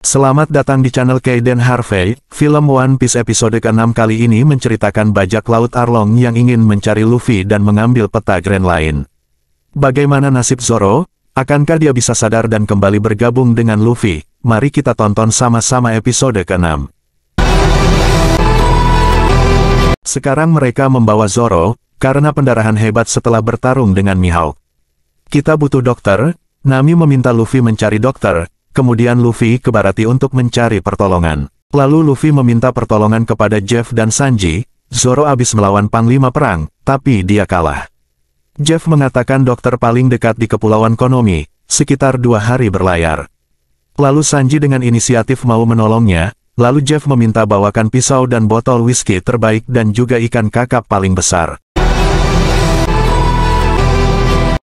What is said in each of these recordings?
Selamat datang di channel Kaiden Harvey, film One Piece episode ke-6 kali ini menceritakan bajak laut Arlong yang ingin mencari Luffy dan mengambil peta Grand Line. Bagaimana nasib Zoro? Akankah dia bisa sadar dan kembali bergabung dengan Luffy? Mari kita tonton sama-sama episode ke-6. Sekarang mereka membawa Zoro, karena pendarahan hebat setelah bertarung dengan Mihawk. Kita butuh dokter, Nami meminta Luffy mencari dokter, Kemudian Luffy ke Barati untuk mencari pertolongan. Lalu Luffy meminta pertolongan kepada Jeff dan Sanji, Zoro habis melawan Panglima Perang, tapi dia kalah. Jeff mengatakan dokter paling dekat di Kepulauan Konomi, sekitar dua hari berlayar. Lalu Sanji dengan inisiatif mau menolongnya, lalu Jeff meminta bawakan pisau dan botol whisky terbaik dan juga ikan kakap paling besar.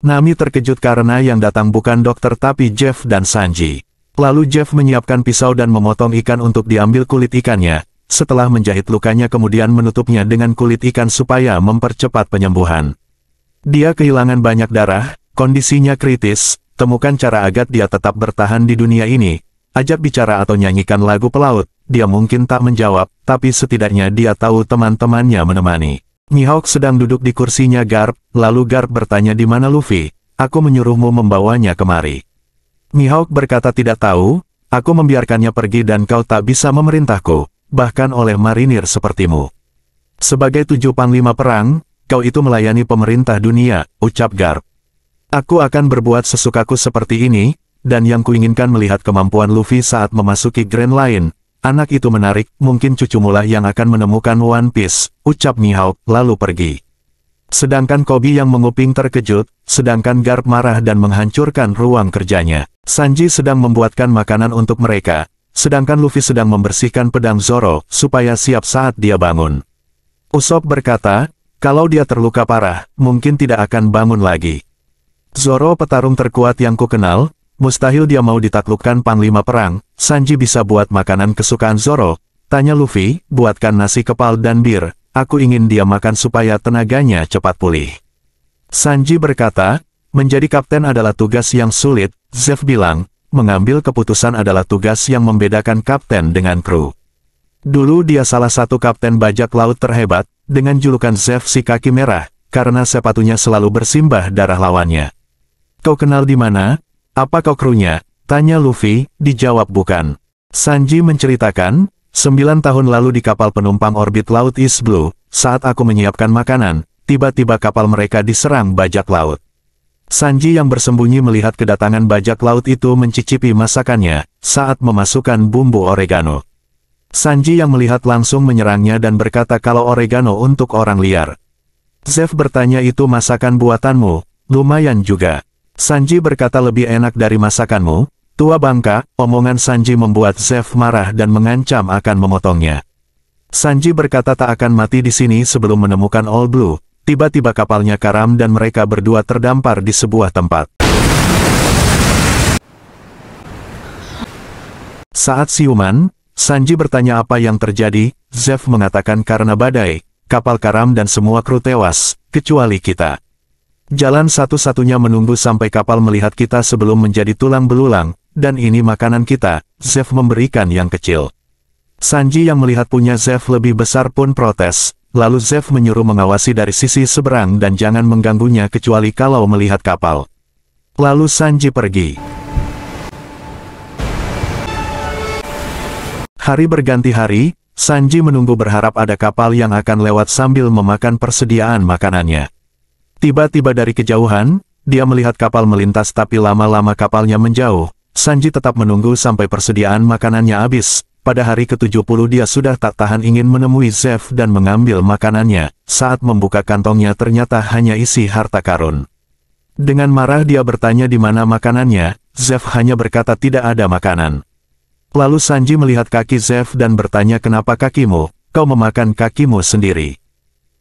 Nami terkejut karena yang datang bukan dokter tapi Jeff dan Sanji. Lalu Jeff menyiapkan pisau dan memotong ikan untuk diambil kulit ikannya, setelah menjahit lukanya kemudian menutupnya dengan kulit ikan supaya mempercepat penyembuhan. Dia kehilangan banyak darah, kondisinya kritis, temukan cara agar dia tetap bertahan di dunia ini, ajak bicara atau nyanyikan lagu pelaut, dia mungkin tak menjawab, tapi setidaknya dia tahu teman-temannya menemani. Mihawk sedang duduk di kursinya Garp, lalu Garp bertanya di mana Luffy, aku menyuruhmu membawanya kemari. Mihawk berkata tidak tahu, aku membiarkannya pergi dan kau tak bisa memerintahku, bahkan oleh marinir sepertimu. Sebagai tujuh panglima perang, kau itu melayani pemerintah dunia, ucap Garp. Aku akan berbuat sesukaku seperti ini, dan yang kuinginkan melihat kemampuan Luffy saat memasuki Grand Line, anak itu menarik, mungkin cucumulah yang akan menemukan One Piece, ucap Mihawk, lalu pergi. Sedangkan Kobi yang menguping terkejut, sedangkan Garp marah dan menghancurkan ruang kerjanya. Sanji sedang membuatkan makanan untuk mereka, sedangkan Luffy sedang membersihkan pedang Zoro supaya siap saat dia bangun. Usopp berkata, kalau dia terluka parah, mungkin tidak akan bangun lagi. Zoro petarung terkuat yang kukenal, mustahil dia mau ditaklukkan Panglima Perang, Sanji bisa buat makanan kesukaan Zoro, tanya Luffy, buatkan nasi kepal dan bir, aku ingin dia makan supaya tenaganya cepat pulih. Sanji berkata, menjadi kapten adalah tugas yang sulit, Zef bilang, mengambil keputusan adalah tugas yang membedakan kapten dengan kru. Dulu dia salah satu kapten bajak laut terhebat, dengan julukan Zef si kaki merah, karena sepatunya selalu bersimbah darah lawannya. Kau kenal di mana? Apa kau krunya? Tanya Luffy, dijawab bukan. Sanji menceritakan, Sembilan tahun lalu di kapal penumpang orbit Laut East Blue, saat aku menyiapkan makanan, tiba-tiba kapal mereka diserang bajak laut. Sanji yang bersembunyi melihat kedatangan bajak laut itu mencicipi masakannya, saat memasukkan bumbu oregano. Sanji yang melihat langsung menyerangnya dan berkata kalau oregano untuk orang liar. Zef bertanya itu masakan buatanmu, lumayan juga. Sanji berkata lebih enak dari masakanmu, Tua bangka, omongan Sanji membuat Zef marah dan mengancam akan memotongnya. Sanji berkata tak akan mati di sini sebelum menemukan All Blue, tiba-tiba kapalnya karam dan mereka berdua terdampar di sebuah tempat. Saat siuman, Sanji bertanya apa yang terjadi, Zef mengatakan karena badai, kapal karam dan semua kru tewas, kecuali kita. Jalan satu-satunya menunggu sampai kapal melihat kita sebelum menjadi tulang belulang, dan ini makanan kita, Zef memberikan yang kecil. Sanji yang melihat punya Zef lebih besar pun protes, lalu Zef menyuruh mengawasi dari sisi seberang dan jangan mengganggunya kecuali kalau melihat kapal. Lalu Sanji pergi. Hari berganti hari, Sanji menunggu berharap ada kapal yang akan lewat sambil memakan persediaan makanannya. Tiba-tiba dari kejauhan, dia melihat kapal melintas tapi lama-lama kapalnya menjauh, Sanji tetap menunggu sampai persediaan makanannya habis. Pada hari ke-70 dia sudah tak tahan ingin menemui Zef dan mengambil makanannya. Saat membuka kantongnya ternyata hanya isi harta karun. Dengan marah dia bertanya di mana makanannya, Zef hanya berkata tidak ada makanan. Lalu Sanji melihat kaki Zef dan bertanya kenapa kakimu, kau memakan kakimu sendiri.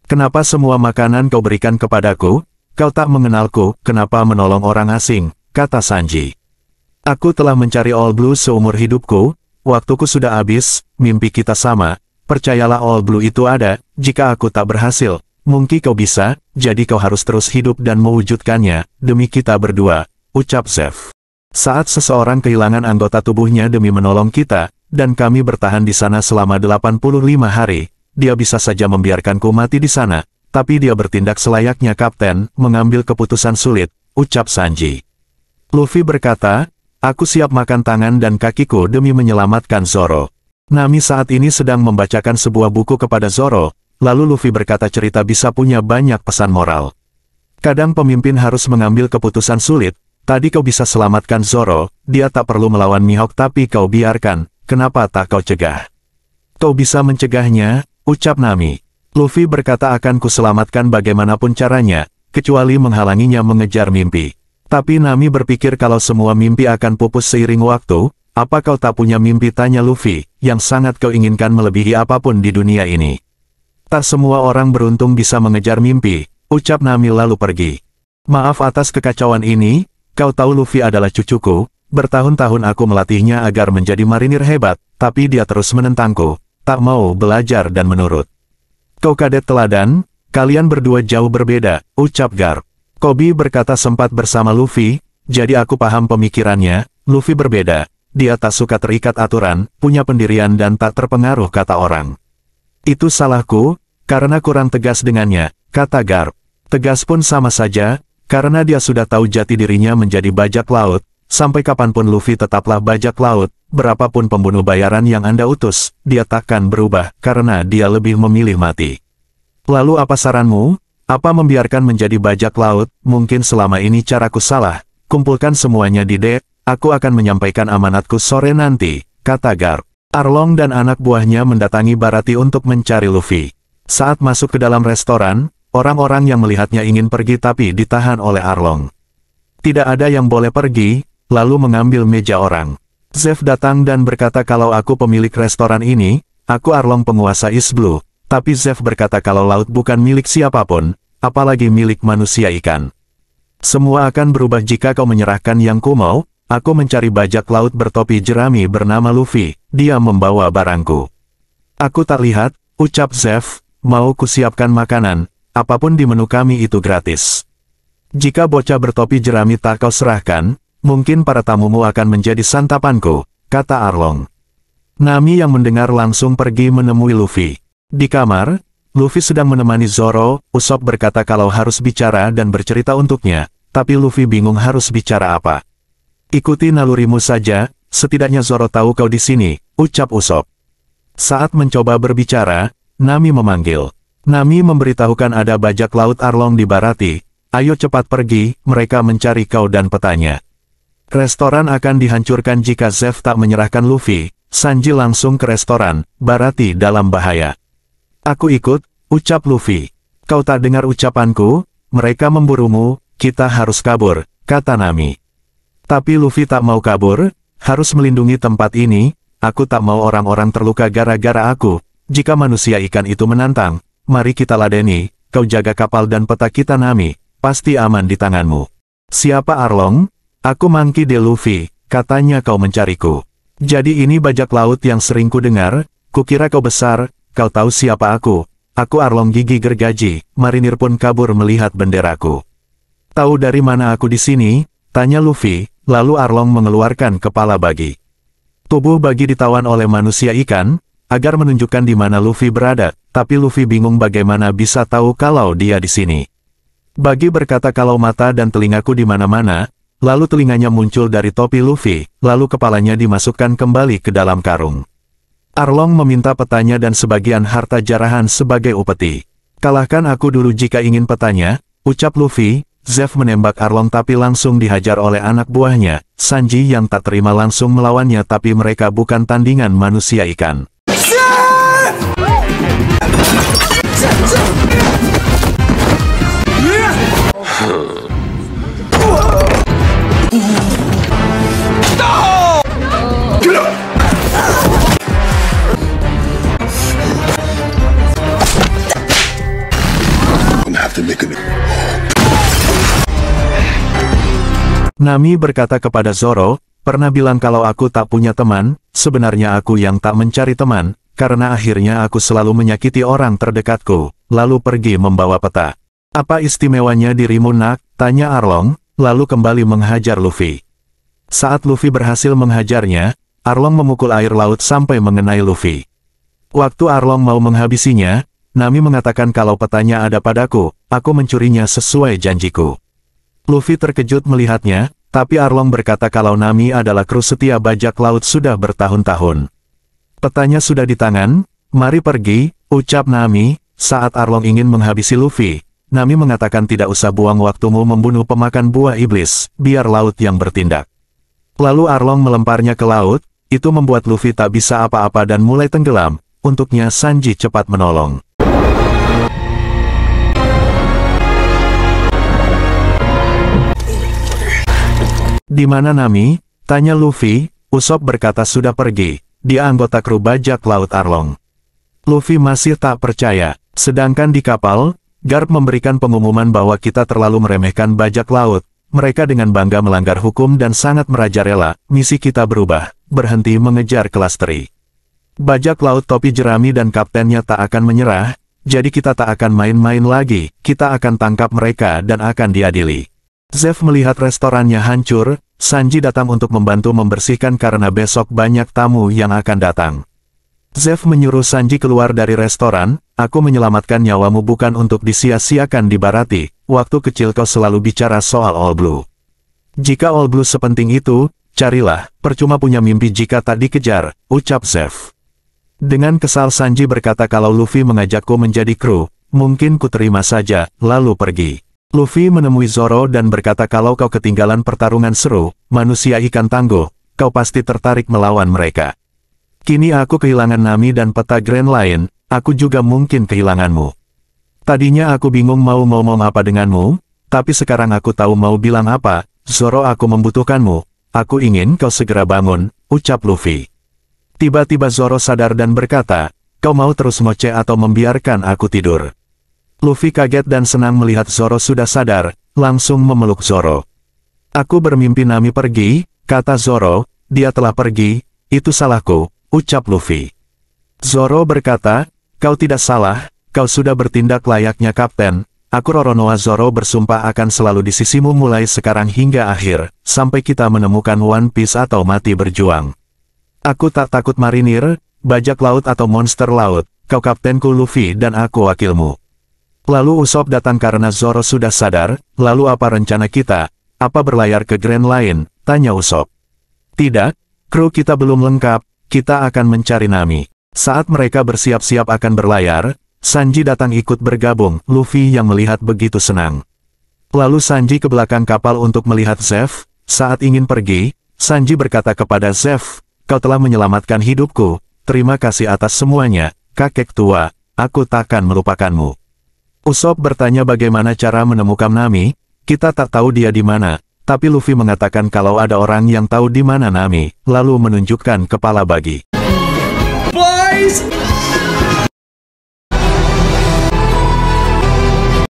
Kenapa semua makanan kau berikan kepadaku, kau tak mengenalku, kenapa menolong orang asing, kata Sanji. Aku telah mencari All Blue seumur hidupku, waktuku sudah habis, mimpi kita sama, percayalah All Blue itu ada, jika aku tak berhasil, mungkin kau bisa, jadi kau harus terus hidup dan mewujudkannya, demi kita berdua, ucap Zef. Saat seseorang kehilangan anggota tubuhnya demi menolong kita, dan kami bertahan di sana selama 85 hari, dia bisa saja membiarkanku mati di sana, tapi dia bertindak selayaknya kapten, mengambil keputusan sulit, ucap Sanji. Luffy berkata, Aku siap makan tangan dan kakiku demi menyelamatkan Zoro. Nami saat ini sedang membacakan sebuah buku kepada Zoro, lalu Luffy berkata cerita bisa punya banyak pesan moral. Kadang pemimpin harus mengambil keputusan sulit, tadi kau bisa selamatkan Zoro, dia tak perlu melawan Mihawk tapi kau biarkan, kenapa tak kau cegah? Kau bisa mencegahnya, ucap Nami. Luffy berkata akan kuselamatkan bagaimanapun caranya, kecuali menghalanginya mengejar mimpi. Tapi Nami berpikir kalau semua mimpi akan pupus seiring waktu, apa kau tak punya mimpi tanya Luffy, yang sangat kau inginkan melebihi apapun di dunia ini. Tak semua orang beruntung bisa mengejar mimpi, ucap Nami lalu pergi. Maaf atas kekacauan ini, kau tahu Luffy adalah cucuku, bertahun-tahun aku melatihnya agar menjadi marinir hebat, tapi dia terus menentangku, tak mau belajar dan menurut. Kau kadet teladan, kalian berdua jauh berbeda, ucap Garp. Kobi berkata sempat bersama Luffy, jadi aku paham pemikirannya, Luffy berbeda. Dia tak suka terikat aturan, punya pendirian dan tak terpengaruh kata orang. Itu salahku, karena kurang tegas dengannya, kata Garp. Tegas pun sama saja, karena dia sudah tahu jati dirinya menjadi bajak laut, sampai kapanpun Luffy tetaplah bajak laut, berapapun pembunuh bayaran yang Anda utus, dia takkan berubah, karena dia lebih memilih mati. Lalu apa saranmu? Apa membiarkan menjadi bajak laut, mungkin selama ini caraku salah, kumpulkan semuanya di dek, aku akan menyampaikan amanatku sore nanti, kata Gar. Arlong dan anak buahnya mendatangi Barati untuk mencari Luffy. Saat masuk ke dalam restoran, orang-orang yang melihatnya ingin pergi tapi ditahan oleh Arlong. Tidak ada yang boleh pergi, lalu mengambil meja orang. Zef datang dan berkata kalau aku pemilik restoran ini, aku Arlong penguasa East Blue, tapi Zef berkata kalau laut bukan milik siapapun, apalagi milik manusia ikan. Semua akan berubah jika kau menyerahkan yang ku mau, aku mencari bajak laut bertopi jerami bernama Luffy, dia membawa barangku. Aku tak lihat, ucap Zef, mau kusiapkan makanan, apapun di menu kami itu gratis. Jika bocah bertopi jerami tak kau serahkan, mungkin para tamumu akan menjadi santapanku, kata Arlong. Nami yang mendengar langsung pergi menemui Luffy. Di kamar, Luffy sedang menemani Zoro, Usopp berkata kalau harus bicara dan bercerita untuknya, tapi Luffy bingung harus bicara apa. Ikuti nalurimu saja, setidaknya Zoro tahu kau di sini, ucap Usopp. Saat mencoba berbicara, Nami memanggil. Nami memberitahukan ada bajak laut Arlong di Barati, ayo cepat pergi, mereka mencari kau dan petanya. Restoran akan dihancurkan jika Zef tak menyerahkan Luffy, Sanji langsung ke restoran, Barati dalam bahaya. Aku ikut, ucap Luffy. Kau tak dengar ucapanku, mereka memburumu, kita harus kabur, kata Nami. Tapi Luffy tak mau kabur, harus melindungi tempat ini, aku tak mau orang-orang terluka gara-gara aku. Jika manusia ikan itu menantang, mari kita ladeni, kau jaga kapal dan peta kita Nami, pasti aman di tanganmu. Siapa Arlong? Aku mangki de Luffy, katanya kau mencariku. Jadi ini bajak laut yang sering ku dengar, kukira kau besar, kau tahu siapa aku? Aku Arlong Gigi Gergaji, marinir pun kabur melihat benderaku. Tahu dari mana aku di sini? Tanya Luffy, lalu Arlong mengeluarkan kepala bagi. Tubuh bagi ditawan oleh manusia ikan, agar menunjukkan di mana Luffy berada, tapi Luffy bingung bagaimana bisa tahu kalau dia di sini. Bagi berkata kalau mata dan telingaku di mana-mana, lalu telinganya muncul dari topi Luffy, lalu kepalanya dimasukkan kembali ke dalam karung. Arlong meminta petanya dan sebagian harta jarahan sebagai upeti. Kalahkan aku dulu jika ingin petanya, ucap Luffy, Zef menembak Arlong tapi langsung dihajar oleh anak buahnya, Sanji yang tak terima langsung melawannya tapi mereka bukan tandingan manusia ikan. have to make new Nami berkata kepada Zoro, pernah bilang kalau aku tak punya teman, sebenarnya aku yang tak mencari teman, karena akhirnya aku selalu menyakiti orang terdekatku, lalu pergi membawa peta. Apa istimewanya dirimu nak? Tanya Arlong, lalu kembali menghajar Luffy. Saat Luffy berhasil menghajarnya, Arlong memukul air laut sampai mengenai Luffy. Waktu Arlong mau menghabisinya, Nami mengatakan kalau petanya ada padaku, aku mencurinya sesuai janjiku. Luffy terkejut melihatnya, tapi Arlong berkata kalau Nami adalah kru setia bajak laut sudah bertahun-tahun. Petanya sudah di tangan, mari pergi, ucap Nami, saat Arlong ingin menghabisi Luffy. Nami mengatakan tidak usah buang waktumu membunuh pemakan buah iblis, biar laut yang bertindak. Lalu Arlong melemparnya ke laut, itu membuat Luffy tak bisa apa-apa dan mulai tenggelam, untuknya Sanji cepat menolong. Di mana Nami? Tanya Luffy, Usop berkata sudah pergi, di anggota kru bajak laut Arlong. Luffy masih tak percaya, sedangkan di kapal, Garp memberikan pengumuman bahwa kita terlalu meremehkan bajak laut, mereka dengan bangga melanggar hukum dan sangat merajarela, misi kita berubah, berhenti mengejar kelasteri. Bajak laut topi jerami dan kaptennya tak akan menyerah, jadi kita tak akan main-main lagi, kita akan tangkap mereka dan akan diadili. Zef melihat restorannya hancur, Sanji datang untuk membantu membersihkan karena besok banyak tamu yang akan datang. Zef menyuruh Sanji keluar dari restoran, aku menyelamatkan nyawamu bukan untuk disia-siakan di Barati, waktu kecil kau selalu bicara soal All Blue. Jika All Blue sepenting itu, carilah, percuma punya mimpi jika tak dikejar, ucap Zef. Dengan kesal Sanji berkata kalau Luffy mengajakku menjadi kru, mungkin ku terima saja, lalu pergi. Luffy menemui Zoro dan berkata kalau kau ketinggalan pertarungan seru, manusia ikan tangguh, kau pasti tertarik melawan mereka. Kini aku kehilangan Nami dan peta Grand Line, aku juga mungkin kehilanganmu. Tadinya aku bingung mau ngomong apa denganmu, tapi sekarang aku tahu mau bilang apa, Zoro aku membutuhkanmu, aku ingin kau segera bangun, ucap Luffy. Tiba-tiba Zoro sadar dan berkata, kau mau terus ngoceh atau membiarkan aku tidur. Luffy kaget dan senang melihat Zoro sudah sadar, langsung memeluk Zoro. Aku bermimpi Nami pergi, kata Zoro, dia telah pergi, itu salahku, ucap Luffy. Zoro berkata, kau tidak salah, kau sudah bertindak layaknya kapten, aku Roronoa Zoro bersumpah akan selalu di sisimu mulai sekarang hingga akhir, sampai kita menemukan One Piece atau mati berjuang. Aku tak takut marinir, bajak laut atau monster laut, kau kaptenku Luffy dan aku wakilmu. Lalu Usop datang karena Zoro sudah sadar, lalu apa rencana kita? Apa berlayar ke Grand Line? Tanya Usop. Tidak, kru kita belum lengkap, kita akan mencari Nami. Saat mereka bersiap-siap akan berlayar, Sanji datang ikut bergabung, Luffy yang melihat begitu senang. Lalu Sanji ke belakang kapal untuk melihat Zef, saat ingin pergi, Sanji berkata kepada Zef, kau telah menyelamatkan hidupku, terima kasih atas semuanya, kakek tua, aku takkan melupakanmu. Usop bertanya bagaimana cara menemukan Nami, kita tak tahu dia di mana, tapi Luffy mengatakan kalau ada orang yang tahu di mana Nami, lalu menunjukkan kepala bagi. Boys!